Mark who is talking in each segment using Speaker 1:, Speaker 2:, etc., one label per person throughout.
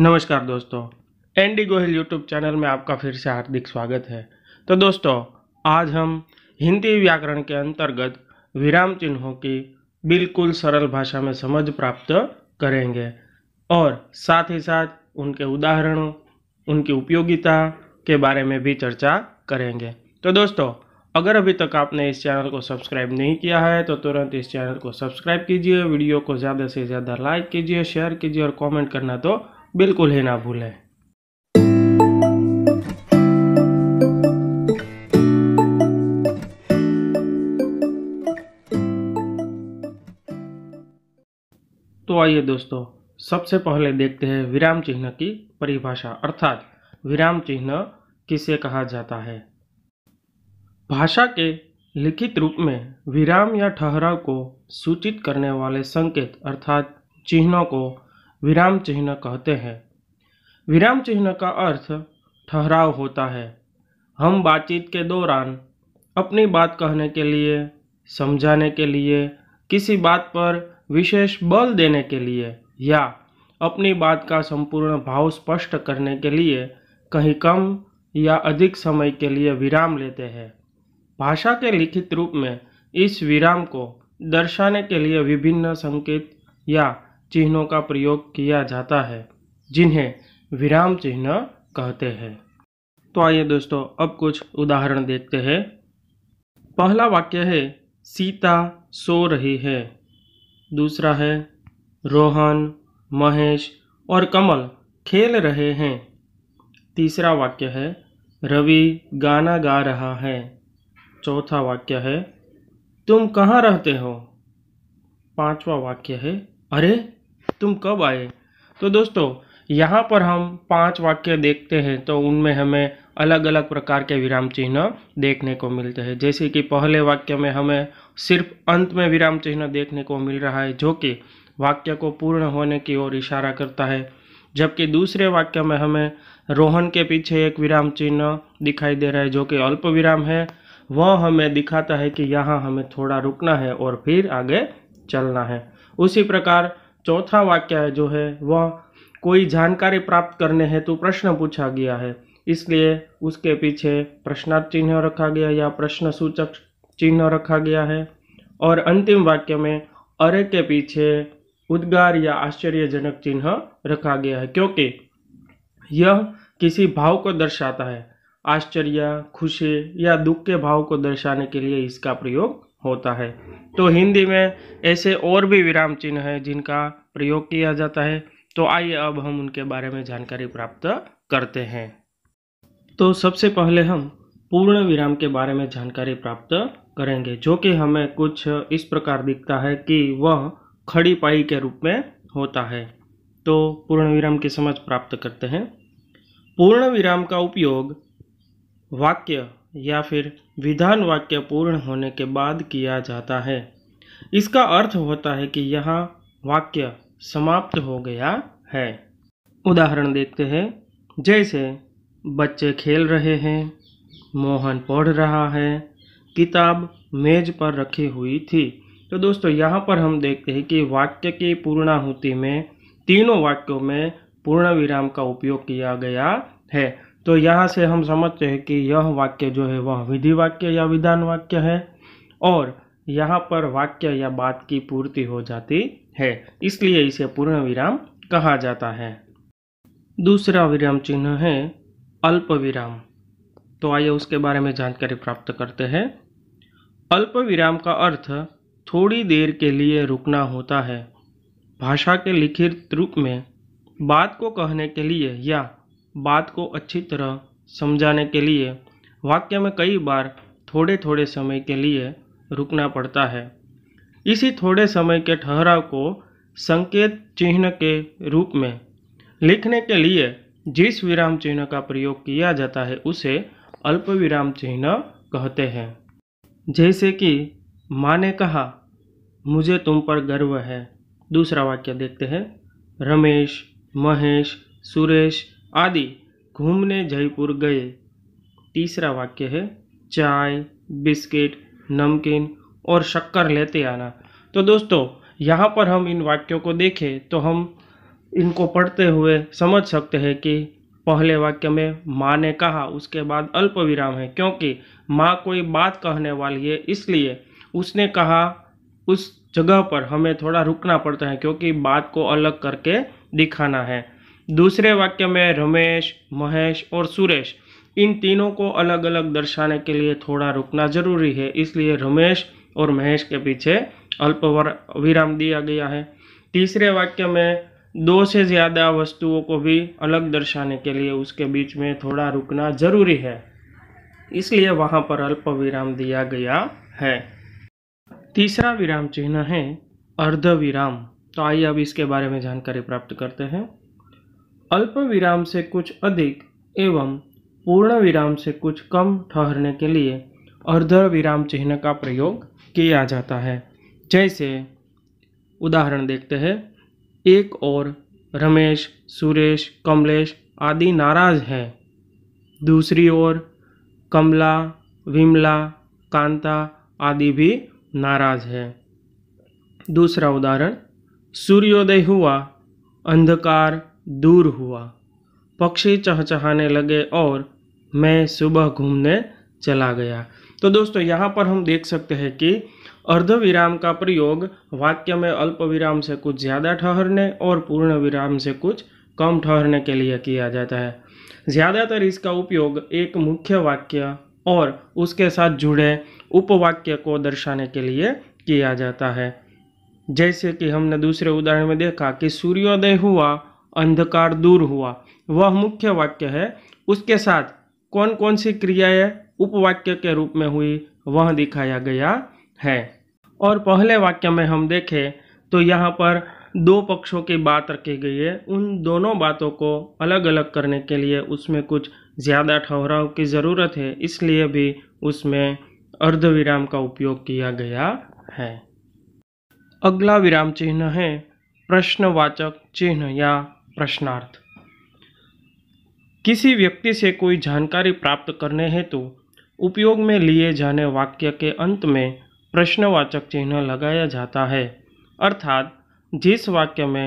Speaker 1: नमस्कार दोस्तों N D Gohil YouTube channel में आपका फिर से हार्दिक स्वागत है तो दोस्तों आज हम हिंदी व्याकरण के अंतर्गत विराम चिन्हों की बिल्कुल सरल भाषा में समझ प्राप्त करेंगे और साथ ही साथ उनके उदाहरणों उनकी उपयोगिता के बारे में भी चर्चा करेंगे तो दोस्तों अगर अभी तक आपने इस चैनल को सब्सक्राइब नहीं किया है तो तुरंत इस चैनल को सब्सक्राइब कीजिए वीडियो को ज़्यादा से ज़्यादा लाइक कीजिए शेयर कीजिए और कमेंट करना तो बिल्कुल ही ना भूलें तो आइए दोस्तों सबसे पहले देखते हैं विराम चिन्ह की परिभाषा अर्थात विराम चिन्ह किसे कहा जाता है भाषा के लिखित रूप में विराम या ठहराव को सूचित करने वाले संकेत अर्थात चिन्हों को विराम चिन्ह कहते हैं विराम चिन्ह का अर्थ ठहराव होता है हम बातचीत के दौरान अपनी बात कहने के लिए समझाने के लिए किसी बात पर विशेष बल देने के लिए या अपनी बात का संपूर्ण भाव स्पष्ट करने के लिए कहीं कम या अधिक समय के लिए विराम लेते हैं भाषा के लिखित रूप में इस विराम को दर्शाने के लिए विभिन्न संकेत या चिन्हों का प्रयोग किया जाता है जिन्हें विराम चिन्ह कहते हैं तो आइए दोस्तों अब कुछ उदाहरण देखते हैं पहला वाक्य है सीता सो रही है दूसरा है रोहन महेश और कमल खेल रहे हैं तीसरा वाक्य है रवि गाना गा रहा है चौथा वाक्य है तुम कहाँ रहते हो पांचवा वाक्य है अरे तुम कब आए तो दोस्तों यहाँ पर हम पांच वाक्य देखते हैं तो उनमें हमें अलग अलग प्रकार के विराम चिन्ह देखने को मिलते हैं जैसे कि पहले वाक्य में हमें सिर्फ अंत में विराम चिन्ह देखने को मिल रहा है जो कि वाक्य को पूर्ण होने की ओर इशारा करता है जबकि दूसरे वाक्य में हमें रोहन के पीछे एक विराम चिन्ह दिखाई दे रहा है जो कि अल्प विराम है वह हमें दिखाता है कि यहाँ हमें थोड़ा रुकना है और फिर आगे चलना है उसी प्रकार चौथा वाक्य जो है वह कोई जानकारी प्राप्त करने हेतु प्रश्न पूछा गया है इसलिए उसके पीछे प्रश्नार्थ चिन्ह रखा गया या प्रश्न सूचक चिन्ह रखा गया है और अंतिम वाक्य में अरे के पीछे उद्गार या आश्चर्यजनक चिन्ह रखा गया है क्योंकि यह किसी भाव को दर्शाता है आश्चर्य खुशी या दुख के भाव को दर्शाने के लिए इसका प्रयोग होता है तो हिंदी में ऐसे और भी विराम चिन्ह हैं जिनका प्रयोग किया जाता है तो आइए अब हम उनके बारे में जानकारी प्राप्त करते हैं तो सबसे पहले हम पूर्ण विराम के बारे में जानकारी प्राप्त करेंगे जो कि हमें कुछ इस प्रकार दिखता है कि वह खड़ी पाई के रूप में होता है तो पूर्ण विराम की समझ प्राप्त करते हैं पूर्ण विराम का उपयोग वाक्य या फिर विधान वाक्य पूर्ण होने के बाद किया जाता है इसका अर्थ होता है कि यह वाक्य समाप्त हो गया है उदाहरण देखते हैं जैसे बच्चे खेल रहे हैं मोहन पढ़ रहा है किताब मेज पर रखी हुई थी तो दोस्तों यहाँ पर हम देखते हैं कि वाक्य की पूर्णाहुति में तीनों वाक्यों में पूर्ण विराम का उपयोग किया गया है तो यहाँ से हम समझते हैं कि यह वाक्य जो है वह विधि वाक्य या विधान वाक्य है और यहाँ पर वाक्य या बात की पूर्ति हो जाती है इसलिए इसे पूर्ण विराम कहा जाता है दूसरा विराम चिन्ह है अल्प विराम तो आइए उसके बारे में जानकारी प्राप्त करते हैं अल्प विराम का अर्थ थोड़ी देर के लिए रुकना होता है भाषा के लिखित रूप में बात को कहने के लिए या बात को अच्छी तरह समझाने के लिए वाक्य में कई बार थोड़े थोड़े समय के लिए रुकना पड़ता है इसी थोड़े समय के ठहराव को संकेत चिन्ह के रूप में लिखने के लिए जिस विराम चिन्ह का प्रयोग किया जाता है उसे अल्प विराम चिन्ह कहते हैं जैसे कि माँ ने कहा मुझे तुम पर गर्व है दूसरा वाक्य देखते हैं रमेश महेश सुरेश आदि घूमने जयपुर गए तीसरा वाक्य है चाय बिस्किट नमकीन और शक्कर लेते आना तो दोस्तों यहाँ पर हम इन वाक्यों को देखें तो हम इनको पढ़ते हुए समझ सकते हैं कि पहले वाक्य में माँ ने कहा उसके बाद अल्प विराम है क्योंकि माँ कोई बात कहने वाली है इसलिए उसने कहा उस जगह पर हमें थोड़ा रुकना पड़ता है क्योंकि बात को अलग करके दिखाना है दूसरे वाक्य में रमेश महेश और सुरेश इन तीनों को अलग अलग दर्शाने के लिए थोड़ा रुकना जरूरी है इसलिए रमेश और महेश के पीछे अल्प विराम दिया गया है तीसरे वाक्य में दो से ज़्यादा वस्तुओं को भी अलग दर्शाने के लिए उसके बीच में थोड़ा रुकना जरूरी है इसलिए वहाँ पर अल्प विराम दिया गया है तीसरा विराम चिन्ह है अर्ध विराम तो आइए अब इसके बारे में जानकारी प्राप्त करते हैं अल्प विराम से कुछ अधिक एवं पूर्ण विराम से कुछ कम ठहरने के लिए अर्ध विराम चिन्ह का प्रयोग किया जाता है जैसे उदाहरण देखते हैं एक और रमेश सुरेश कमलेश आदि नाराज हैं दूसरी ओर कमला विमला कांता आदि भी नाराज है दूसरा उदाहरण सूर्योदय हुआ अंधकार दूर हुआ पक्षी चहचहाने लगे और मैं सुबह घूमने चला गया तो दोस्तों यहाँ पर हम देख सकते हैं कि अर्धविराम का प्रयोग वाक्य में अल्प विराम से कुछ ज़्यादा ठहरने और पूर्ण विराम से कुछ कम ठहरने के लिए किया जाता है ज़्यादातर इसका उपयोग एक मुख्य वाक्य और उसके साथ जुड़े उपवाक्य को दर्शाने के लिए किया जाता है जैसे कि हमने दूसरे उदाहरण में देखा कि सूर्योदय हुआ अंधकार दूर हुआ वह मुख्य वाक्य है उसके साथ कौन कौन सी क्रियाएं उपवाक्य के रूप में हुई वह दिखाया गया है और पहले वाक्य में हम देखें तो यहाँ पर दो पक्षों की बात रखी गई है उन दोनों बातों को अलग अलग करने के लिए उसमें कुछ ज़्यादा ठहराव की ज़रूरत है इसलिए भी उसमें अर्धविराम का उपयोग किया गया है अगला विराम चिन्ह है प्रश्नवाचक चिन्ह या प्रश्नार्थ किसी व्यक्ति से कोई जानकारी प्राप्त करने हेतु उपयोग में लिए जाने वाक्य के अंत में प्रश्नवाचक चिन्ह लगाया जाता है अर्थात जिस वाक्य में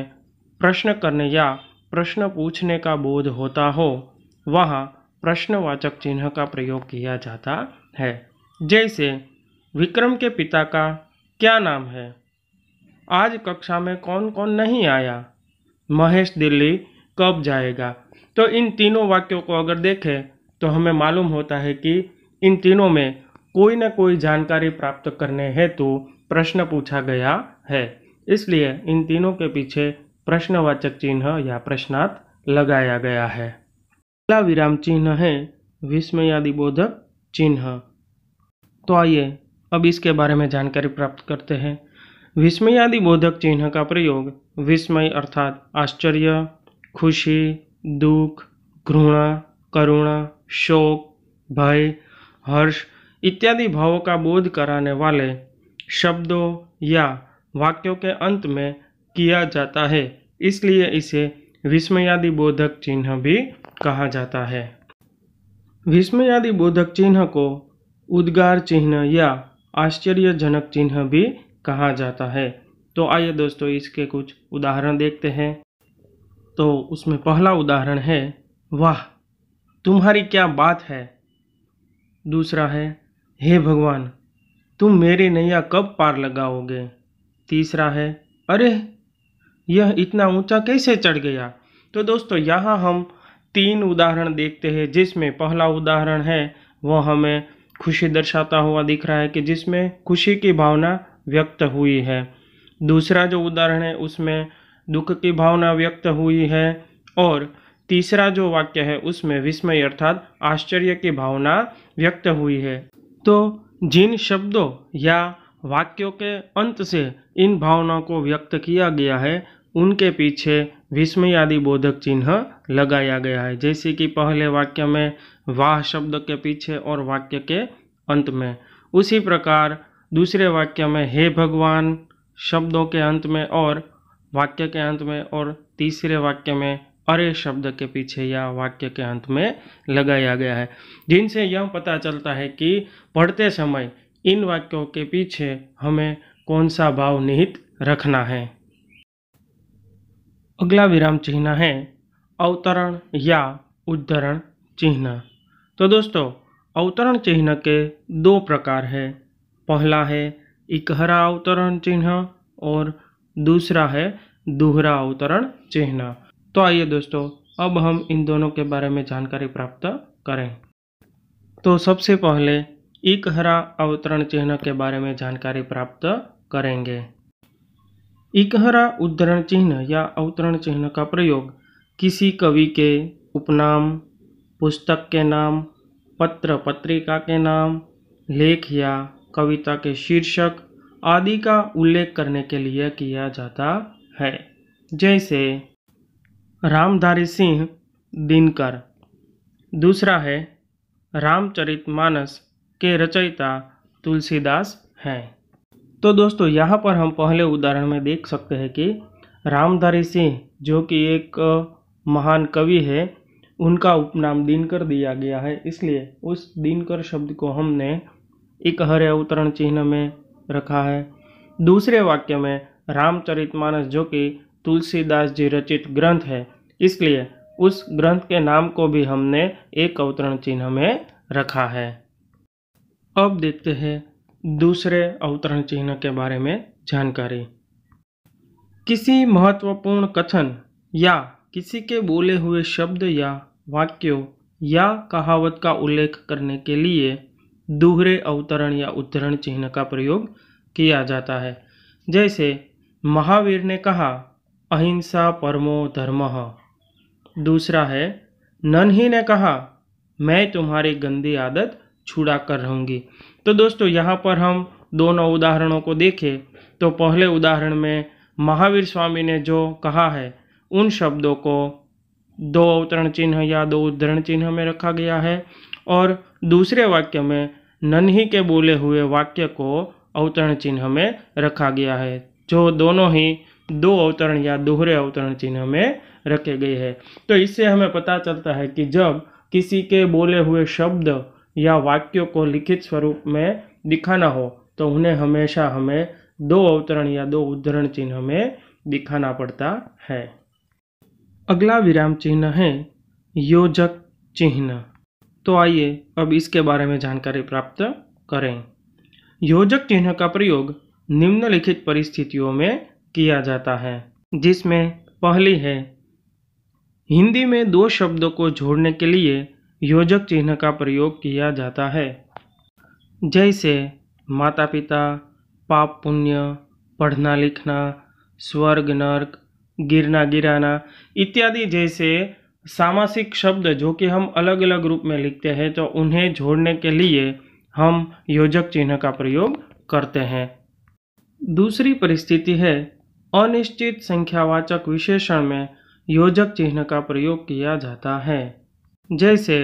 Speaker 1: प्रश्न करने या प्रश्न पूछने का बोध होता हो वहाँ प्रश्नवाचक चिन्ह का प्रयोग किया जाता है जैसे विक्रम के पिता का क्या नाम है आज कक्षा में कौन कौन नहीं आया महेश दिल्ली कब जाएगा तो इन तीनों वाक्यों को अगर देखें तो हमें मालूम होता है कि इन तीनों में कोई ना कोई जानकारी प्राप्त करने हेतु तो प्रश्न पूछा गया है इसलिए इन तीनों के पीछे प्रश्नवाचक चिन्ह या प्रश्नार्थ लगाया गया है पहला विराम चिन्ह है विस्मयादि बोधक चिन्ह तो आइए अब इसके बारे में जानकारी प्राप्त करते हैं विस्मयादि बोधक चिन्ह का प्रयोग विस्मय अर्थात आश्चर्य खुशी दुख घृणा करुणा शोक भय हर्ष इत्यादि भावों का बोध कराने वाले शब्दों या वाक्यों के अंत में किया जाता है इसलिए इसे विस्मयादि बोधक चिन्ह भी कहा जाता है विस्मयादि बोधक चिन्ह को उद्गार चिन्ह या आश्चर्यजनक चिन्ह भी कहा जाता है तो आइए दोस्तों इसके कुछ उदाहरण देखते हैं तो उसमें पहला उदाहरण है वाह तुम्हारी क्या बात है दूसरा है हे भगवान तुम मेरे नैया कब पार लगाओगे तीसरा है अरे यह इतना ऊंचा कैसे चढ़ गया तो दोस्तों यहाँ हम तीन उदाहरण देखते हैं जिसमें पहला उदाहरण है वह हमें खुशी दर्शाता हुआ दिख रहा है कि जिसमें खुशी की भावना व्यक्त हुई है दूसरा जो उदाहरण है उसमें दुख की भावना व्यक्त हुई है और तीसरा जो वाक्य है उसमें विस्मय अर्थात आश्चर्य की भावना व्यक्त हुई है तो जिन शब्दों या वाक्यों के अंत से इन भावनाओं को व्यक्त किया गया है उनके पीछे विस्मय आदि बोधक चिन्ह लगाया गया है जैसे कि पहले वाक्य में वाह शब्द के पीछे और वाक्य के अंत में उसी प्रकार दूसरे वाक्य में हे भगवान शब्दों के अंत में और वाक्य के अंत में और तीसरे वाक्य में अरे शब्द के पीछे या वाक्य के अंत में लगाया गया है जिनसे यह पता चलता है कि पढ़ते समय इन वाक्यों के पीछे हमें कौन सा भाव निहित रखना है अगला विराम चिन्ह है अवतरण या उद्धरण चिन्ह तो दोस्तों अवतरण चिन्ह के दो प्रकार है पहला है इकहरा अवतरण चिन्ह और दूसरा है दोहरा अवतरण चिन्ह तो आइए दोस्तों अब हम इन दोनों के बारे में जानकारी प्राप्त करें तो सबसे पहले इकहरा अवतरण चिन्ह के बारे में जानकारी प्राप्त करेंगे इकहरा उद्धरण चिन्ह या अवतरण चिन्ह का प्रयोग किसी कवि के उपनाम पुस्तक के नाम पत्र पत्रिका के नाम लेख या कविता के शीर्षक आदि का उल्लेख करने के लिए किया जाता है जैसे रामधारी सिंह दिनकर दूसरा है रामचरितमानस के रचयिता तुलसीदास हैं तो दोस्तों यहाँ पर हम पहले उदाहरण में देख सकते हैं कि रामधारी सिंह जो कि एक महान कवि है उनका उपनाम दिनकर दिया गया है इसलिए उस दिनकर शब्द को हमने एक हरे अवतरण चिन्ह में रखा है दूसरे वाक्य में रामचरितमानस जो कि तुलसीदास जी रचित ग्रंथ है इसलिए उस ग्रंथ के नाम को भी हमने एक अवतरण चिन्ह में रखा है अब देखते हैं दूसरे अवतरण चिन्ह के बारे में जानकारी किसी महत्वपूर्ण कथन या किसी के बोले हुए शब्द या वाक्यों या कहावत का उल्लेख करने के लिए दूहरे अवतरण या उद्धरण चिन्ह का प्रयोग किया जाता है जैसे महावीर ने कहा अहिंसा परमो धर्म दूसरा है नन्ही ने कहा मैं तुम्हारी गंदी आदत छुड़ा कर रहूँगी तो दोस्तों यहाँ पर हम दोनों उदाहरणों को देखें तो पहले उदाहरण में महावीर स्वामी ने जो कहा है उन शब्दों को दो अवतरण चिन्ह या दो उद्धरण चिन्ह में रखा गया है और दूसरे वाक्य में नन्ही के बोले हुए वाक्य को अवतरण चिन्ह में रखा गया है जो दोनों ही दो अवतरण या दोहरे अवतरण चिन्ह में रखे गए हैं तो इससे हमें पता चलता है कि जब किसी के बोले हुए शब्द या वाक्यों को लिखित स्वरूप में दिखाना हो तो उन्हें हमेशा हमें दो अवतरण या दो उद्धरण चिन्ह में दिखाना पड़ता है अगला विराम चिन्ह है योजक चिन्ह तो आइए अब इसके बारे में जानकारी प्राप्त करें योजक चिन्ह का प्रयोग निम्नलिखित परिस्थितियों में किया जाता है जिसमें पहली है हिंदी में दो शब्दों को जोड़ने के लिए योजक चिन्ह का प्रयोग किया जाता है जैसे माता पिता पाप पुण्य पढ़ना लिखना स्वर्ग नर्क गिरना गिराना इत्यादि जैसे सामासिक शब्द जो कि हम अलग अलग रूप में लिखते हैं तो उन्हें जोड़ने के लिए हम योजक चिन्ह का प्रयोग करते हैं दूसरी परिस्थिति है अनिश्चित संख्यावाचक विशेषण में योजक चिन्ह का प्रयोग किया जाता है जैसे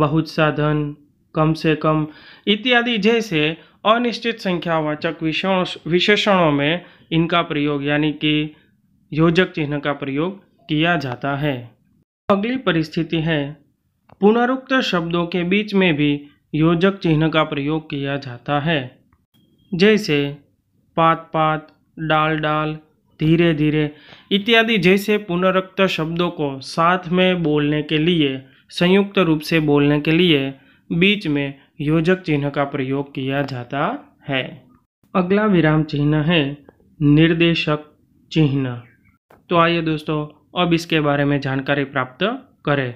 Speaker 1: बहुत साधन कम से कम इत्यादि जैसे अनिश्चित संख्यावाचक विशेषणों में इनका प्रयोग यानी कि योजक चिन्ह का प्रयोग किया जाता है अगली परिस्थिति है पुनरुक्त शब्दों के बीच में भी योजक चिन्ह का प्रयोग किया जाता है जैसे पात पात डाल डाल धीरे धीरे इत्यादि जैसे पुनरुक्त शब्दों को साथ में बोलने के लिए संयुक्त रूप से बोलने के लिए बीच में योजक चिन्ह का प्रयोग किया जाता है अगला विराम चिन्ह है निर्देशक चिन्ह तो आइए दोस्तों अब इसके बारे में जानकारी प्राप्त करें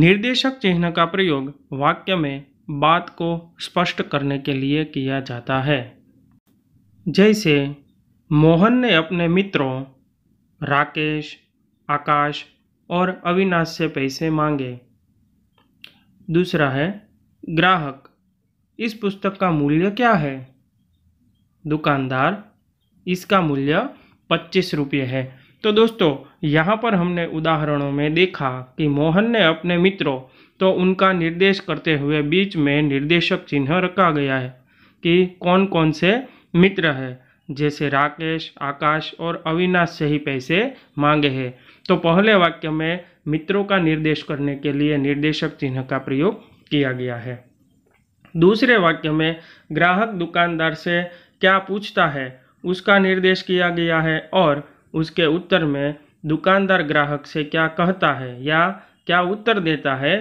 Speaker 1: निर्देशक चिन्ह का प्रयोग वाक्य में बात को स्पष्ट करने के लिए किया जाता है जैसे मोहन ने अपने मित्रों राकेश आकाश और अविनाश से पैसे मांगे दूसरा है ग्राहक इस पुस्तक का मूल्य क्या है दुकानदार इसका मूल्य पच्चीस रुपये है तो दोस्तों यहाँ पर हमने उदाहरणों में देखा कि मोहन ने अपने मित्रों तो उनका निर्देश करते हुए बीच में निर्देशक चिन्ह रखा गया है कि कौन कौन से मित्र है जैसे राकेश आकाश और अविनाश से ही पैसे मांगे हैं तो पहले वाक्य में मित्रों का निर्देश करने के लिए निर्देशक चिन्ह का प्रयोग किया गया है दूसरे वाक्य में ग्राहक दुकानदार से क्या पूछता है उसका निर्देश किया गया है और उसके उत्तर में दुकानदार ग्राहक से क्या कहता है या क्या उत्तर देता है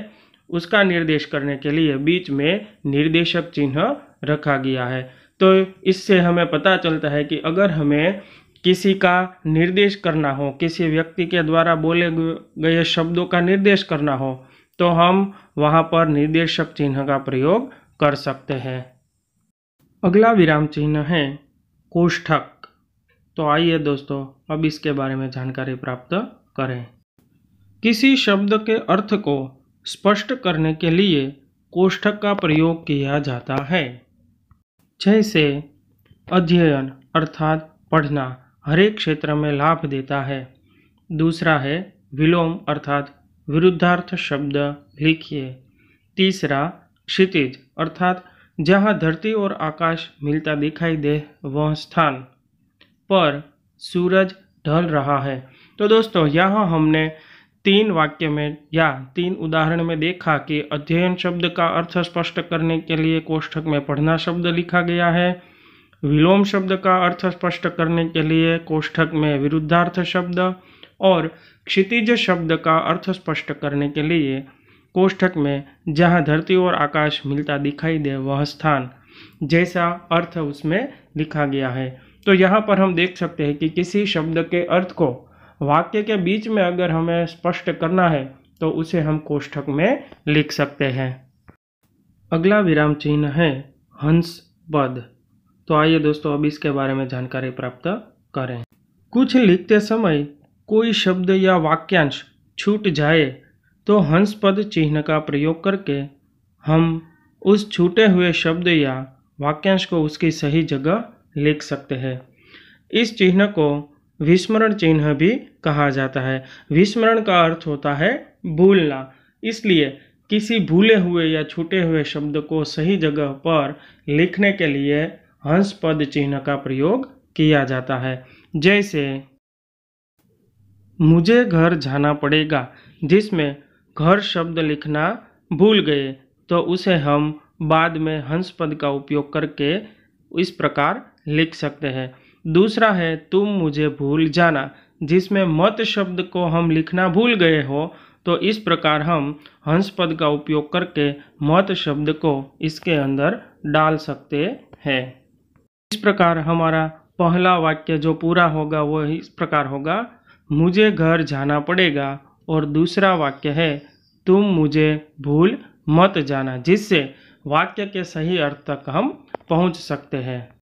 Speaker 1: उसका निर्देश करने के लिए बीच में निर्देशक चिन्ह रखा गया है तो इससे हमें पता चलता है कि अगर हमें किसी का निर्देश करना हो किसी व्यक्ति के द्वारा बोले गए शब्दों का निर्देश करना हो तो हम वहाँ पर निर्देशक चिन्ह का प्रयोग कर सकते हैं अगला विराम चिन्ह है कोष्ठक तो आइए दोस्तों अब इसके बारे में जानकारी प्राप्त करें किसी शब्द के अर्थ को स्पष्ट करने के लिए कोष्ठक का प्रयोग किया जाता है जैसे अध्ययन अर्थात पढ़ना हरेक क्षेत्र में लाभ देता है दूसरा है विलोम अर्थात विरुद्धार्थ शब्द लिखिए तीसरा क्षितिज अर्थात जहाँ धरती और आकाश मिलता दिखाई दे वह स्थान पर सूरज ढल रहा है तो दोस्तों यहाँ हमने तीन वाक्य में या तीन उदाहरण में देखा कि अध्ययन शब्द का अर्थ स्पष्ट करने के लिए कोष्ठक में पढ़ना शब्द लिखा गया है विलोम शब्द का अर्थ स्पष्ट करने के लिए कोष्ठक में विरुद्धार्थ शब्द और क्षितिज शब्द का अर्थ स्पष्ट करने के लिए कोष्ठक में जहाँ धरती और आकाश मिलता दिखाई दे वह स्थान जैसा अर्थ उसमें लिखा गया है तो यहाँ पर हम देख सकते हैं कि किसी शब्द के अर्थ को वाक्य के बीच में अगर हमें स्पष्ट करना है तो उसे हम कोष्ठक में लिख सकते हैं अगला विराम चिन्ह है हंस पद तो आइए दोस्तों अब इसके बारे में जानकारी प्राप्त करें कुछ लिखते समय कोई शब्द या वाक्यांश छूट जाए तो हंस पद चिन्ह का प्रयोग करके हम उस छूटे हुए शब्द या वाक्यांश को उसकी सही जगह लिख सकते हैं इस चिन्ह को विस्मरण चिन्ह भी कहा जाता है विस्मरण का अर्थ होता है भूलना इसलिए किसी भूले हुए या छूटे हुए शब्द को सही जगह पर लिखने के लिए हंस पद चिन्ह का प्रयोग किया जाता है जैसे मुझे घर जाना पड़ेगा जिसमें घर शब्द लिखना भूल गए तो उसे हम बाद में हंस पद का उपयोग करके इस प्रकार लिख सकते हैं दूसरा है तुम मुझे भूल जाना जिसमें मत शब्द को हम लिखना भूल गए हो तो इस प्रकार हम हंस पद का उपयोग करके मत शब्द को इसके अंदर डाल सकते हैं इस प्रकार हमारा पहला वाक्य जो पूरा होगा वो इस प्रकार होगा मुझे घर जाना पड़ेगा और दूसरा वाक्य है तुम मुझे भूल मत जाना जिससे वाक्य के सही अर्थ तक हम पहुंच सकते हैं